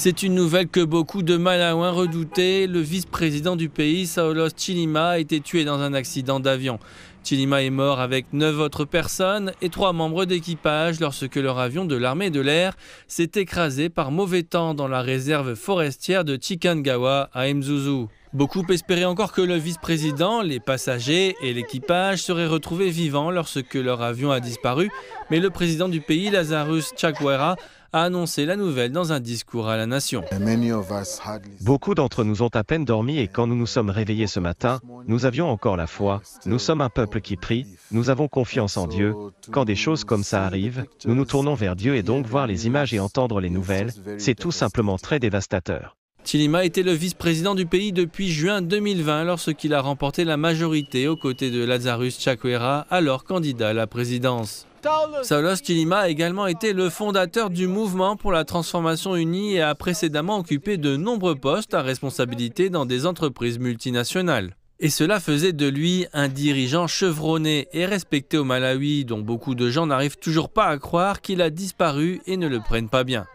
C'est une nouvelle que beaucoup de Malaouins redoutaient. Le vice-président du pays, Saolos Chilima, a été tué dans un accident d'avion. Chilima est mort avec neuf autres personnes et trois membres d'équipage lorsque leur avion de l'armée de l'air s'est écrasé par mauvais temps dans la réserve forestière de Chikangawa à Mzuzu. Beaucoup espéraient encore que le vice-président, les passagers et l'équipage seraient retrouvés vivants lorsque leur avion a disparu, mais le président du pays, Lazarus Chakwera, a annoncé la nouvelle dans un discours à la nation. Beaucoup d'entre nous ont à peine dormi et quand nous nous sommes réveillés ce matin, nous avions encore la foi, nous sommes un peuple qui prie, nous avons confiance en Dieu. Quand des choses comme ça arrivent, nous nous tournons vers Dieu et donc voir les images et entendre les nouvelles, c'est tout simplement très dévastateur. Tilima était le vice-président du pays depuis juin 2020 lorsqu'il a remporté la majorité aux côtés de Lazarus Chakwera, alors candidat à la présidence. Saulos Tilima a également été le fondateur du mouvement pour la transformation unie et a précédemment occupé de nombreux postes à responsabilité dans des entreprises multinationales. Et cela faisait de lui un dirigeant chevronné et respecté au Malawi, dont beaucoup de gens n'arrivent toujours pas à croire qu'il a disparu et ne le prennent pas bien.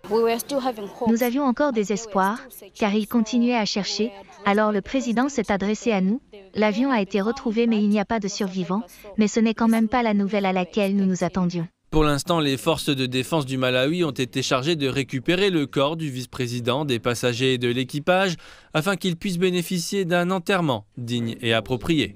Nous avions encore des espoirs, car il continuait à chercher, alors le président s'est adressé à nous. L'avion a été retrouvé mais il n'y a pas de survivants, mais ce n'est quand même pas la nouvelle à laquelle nous nous attendions. Pour l'instant, les forces de défense du Malawi ont été chargées de récupérer le corps du vice-président, des passagers et de l'équipage afin qu'ils puissent bénéficier d'un enterrement digne et approprié.